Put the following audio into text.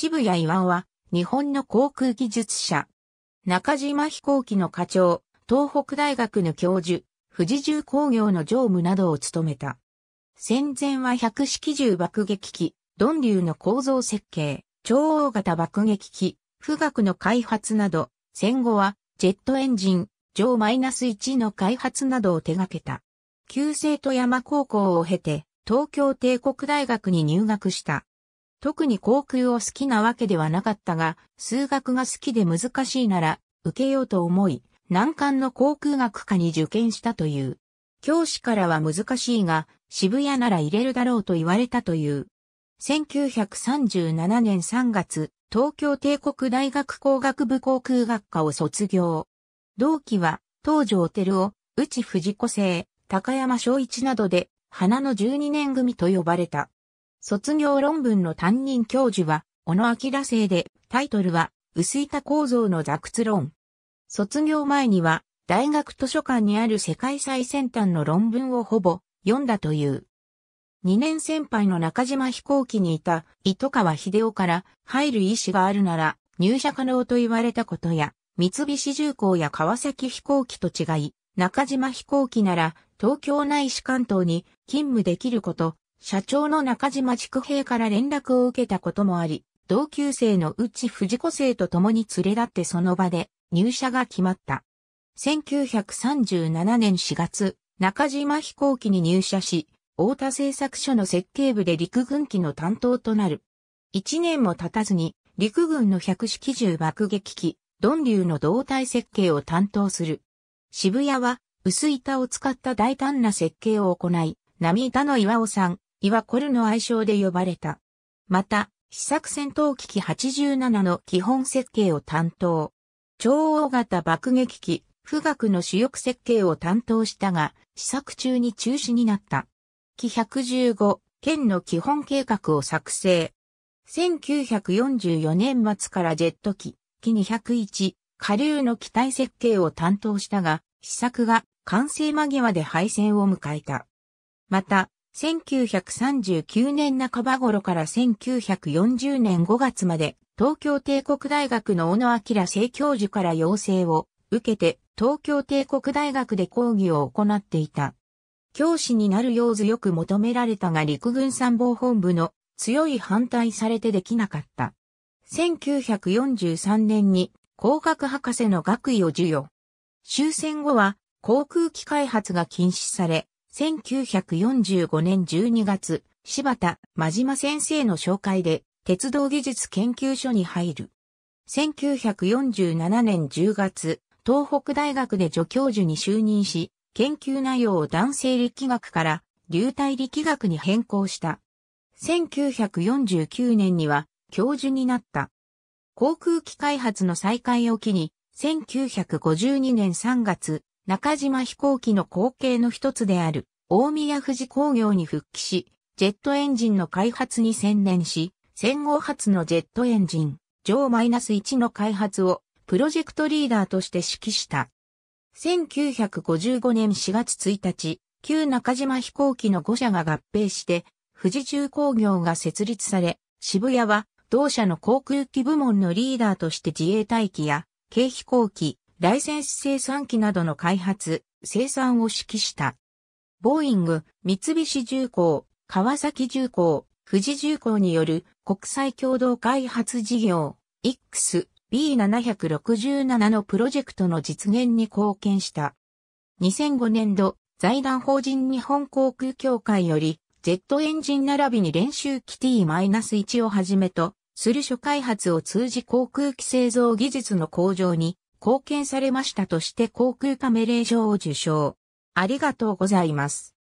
渋谷岩は、日本の航空技術者。中島飛行機の課長、東北大学の教授、富士重工業の常務などを務めた。戦前は百式銃爆撃機、ドュ流の構造設計、超大型爆撃機、富岳の開発など、戦後は、ジェットエンジン、上 -1 の開発などを手掛けた。旧制と山高校を経て、東京帝国大学に入学した。特に航空を好きなわけではなかったが、数学が好きで難しいなら、受けようと思い、難関の航空学科に受験したという。教師からは難しいが、渋谷なら入れるだろうと言われたという。1937年3月、東京帝国大学工学部航空学科を卒業。同期は、東条照夫、内藤子生、高山昭一などで、花の12年組と呼ばれた。卒業論文の担任教授は、小野明生で、タイトルは、薄板構造の座屈論。卒業前には、大学図書館にある世界最先端の論文をほぼ読んだという。2年先輩の中島飛行機にいた糸川秀夫から入る意思があるなら入社可能と言われたことや、三菱重工や川崎飛行機と違い、中島飛行機なら東京内市関東に勤務できること、社長の中島畜平から連絡を受けたこともあり、同級生の内藤子生と共に連れ立ってその場で入社が決まった。1937年4月、中島飛行機に入社し、大田製作所の設計部で陸軍機の担当となる。一年も経たずに、陸軍の百式銃爆撃機、ドンリュウの胴体設計を担当する。渋谷は、薄板を使った大胆な設計を行い、波板の岩尾さん、イワコルの愛称で呼ばれた。また、試作戦闘機機87の基本設計を担当。超大型爆撃機、富岳の主翼設計を担当したが、試作中に中止になった。機115、県の基本計画を作成。1944年末からジェット機、機201、下流の機体設計を担当したが、試作が完成間際で敗戦を迎えた。また、1939年半ば頃から1940年5月まで東京帝国大学の小野明正教授から要請を受けて東京帝国大学で講義を行っていた。教師になるよう強く求められたが陸軍参謀本部の強い反対されてできなかった。1943年に工学博士の学位を授与。終戦後は航空機開発が禁止され、1945年12月、柴田、真島先生の紹介で、鉄道技術研究所に入る。1947年10月、東北大学で助教授に就任し、研究内容を男性力学から流体力学に変更した。1949年には教授になった。航空機開発の再開を機に、1952年3月、中島飛行機の後継の一つである、大宮富士工業に復帰し、ジェットエンジンの開発に専念し、戦後初のジェットエンジン、ナス1の開発をプロジェクトリーダーとして指揮した。1955年4月1日、旧中島飛行機の5社が合併して、富士重工業が設立され、渋谷は同社の航空機部門のリーダーとして自衛隊機や軽飛行機、ライセンス生産機などの開発、生産を指揮した。ボーイング、三菱重工、川崎重工、富士重工による国際共同開発事業、XB767 のプロジェクトの実現に貢献した。2005年度、財団法人日本航空協会より、ジェットエンジン並びに練習機 T-1 をはじめと、する諸開発を通じ航空機製造技術の向上に貢献されましたとして航空カメレョ状を受賞。ありがとうございます。